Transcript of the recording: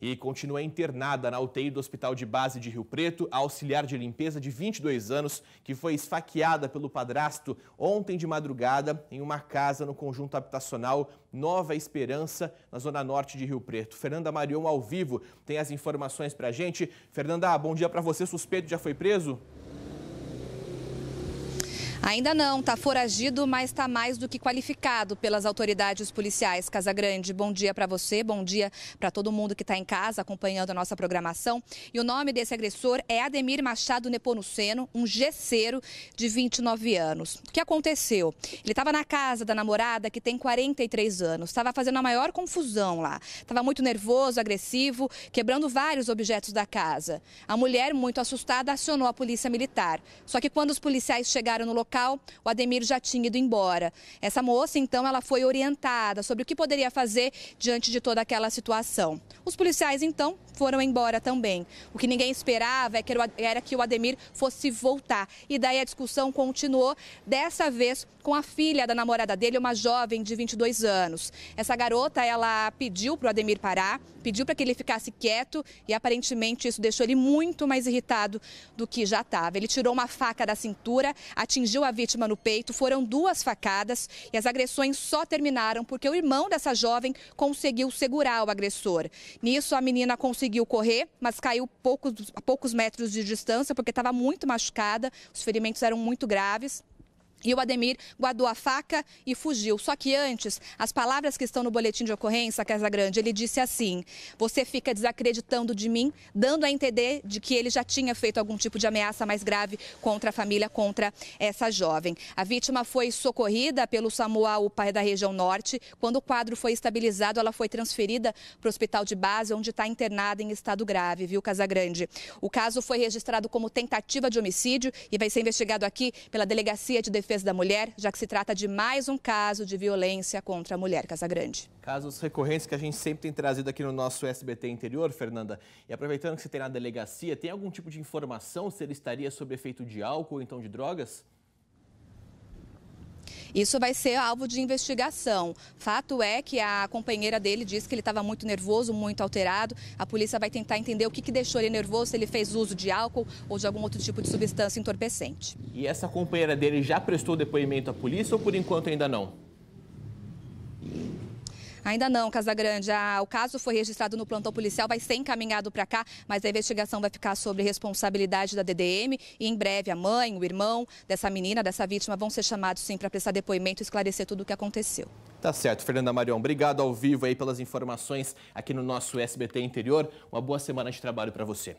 e continua internada na UTI do Hospital de Base de Rio Preto, a auxiliar de limpeza de 22 anos, que foi esfaqueada pelo padrasto ontem de madrugada em uma casa no conjunto habitacional Nova Esperança, na zona norte de Rio Preto. Fernanda Marion, ao vivo, tem as informações para a gente. Fernanda, bom dia para você. Suspeito já foi preso? Ainda não, está foragido, mas está mais do que qualificado pelas autoridades policiais. Casagrande, bom dia para você, bom dia para todo mundo que está em casa acompanhando a nossa programação. E o nome desse agressor é Ademir Machado Neponuceno, um gesseiro de 29 anos. O que aconteceu? Ele estava na casa da namorada, que tem 43 anos, estava fazendo a maior confusão lá. Estava muito nervoso, agressivo, quebrando vários objetos da casa. A mulher, muito assustada, acionou a polícia militar. Só que quando os policiais chegaram no local, local, o Ademir já tinha ido embora. Essa moça, então, ela foi orientada sobre o que poderia fazer diante de toda aquela situação. Os policiais, então, foram embora também. O que ninguém esperava é era que o Ademir fosse voltar. E daí a discussão continuou, dessa vez com a filha da namorada dele, uma jovem de 22 anos. Essa garota, ela pediu para o Ademir parar, pediu para que ele ficasse quieto e aparentemente isso deixou ele muito mais irritado do que já estava. Ele tirou uma faca da cintura, atingiu a a vítima no peito, foram duas facadas e as agressões só terminaram porque o irmão dessa jovem conseguiu segurar o agressor. Nisso, a menina conseguiu correr, mas caiu poucos, a poucos metros de distância porque estava muito machucada, os ferimentos eram muito graves. E o Ademir guardou a faca e fugiu. Só que antes, as palavras que estão no boletim de ocorrência, Casa Grande, ele disse assim: Você fica desacreditando de mim, dando a entender de que ele já tinha feito algum tipo de ameaça mais grave contra a família, contra essa jovem. A vítima foi socorrida pelo Samoa UPA da região norte. Quando o quadro foi estabilizado, ela foi transferida para o hospital de base, onde está internada em estado grave, viu, Casa Grande? O caso foi registrado como tentativa de homicídio e vai ser investigado aqui pela Delegacia de Defesa Defesa da Mulher, já que se trata de mais um caso de violência contra a mulher Casagrande. Casos recorrentes que a gente sempre tem trazido aqui no nosso SBT interior, Fernanda. E aproveitando que você tem na delegacia, tem algum tipo de informação se ele estaria sob efeito de álcool ou então de drogas? Isso vai ser alvo de investigação. Fato é que a companheira dele disse que ele estava muito nervoso, muito alterado. A polícia vai tentar entender o que, que deixou ele nervoso, se ele fez uso de álcool ou de algum outro tipo de substância entorpecente. E essa companheira dele já prestou depoimento à polícia ou por enquanto ainda não? Ainda não, Casagrande. Ah, o caso foi registrado no plantão policial, vai ser encaminhado para cá, mas a investigação vai ficar sobre responsabilidade da DDM e em breve a mãe, o irmão dessa menina, dessa vítima, vão ser chamados sim para prestar depoimento e esclarecer tudo o que aconteceu. Tá certo, Fernanda Marion, obrigado ao vivo aí pelas informações aqui no nosso SBT Interior. Uma boa semana de trabalho para você.